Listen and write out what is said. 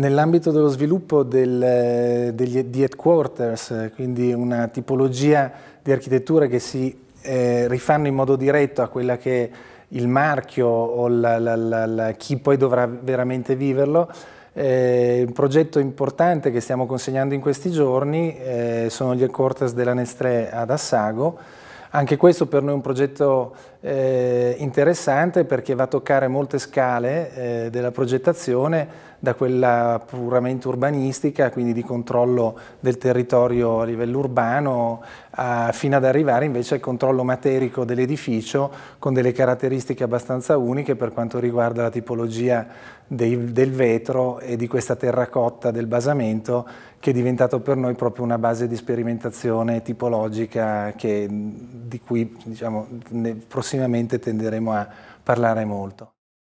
Nell'ambito dello sviluppo del, eh, degli, di headquarters, eh, quindi una tipologia di architettura che si eh, rifanno in modo diretto a quella che è il marchio o la, la, la, chi poi dovrà veramente viverlo, eh, un progetto importante che stiamo consegnando in questi giorni eh, sono gli headquarters della Nestlé ad Assago, anche questo per noi è un progetto eh, interessante perché va a toccare molte scale eh, della progettazione, da quella puramente urbanistica, quindi di controllo del territorio a livello urbano, a, fino ad arrivare invece al controllo materico dell'edificio con delle caratteristiche abbastanza uniche per quanto riguarda la tipologia dei, del vetro e di questa terracotta del basamento che è diventato per noi proprio una base di sperimentazione tipologica che, di cui diciamo, prossimamente tenderemo a parlare molto.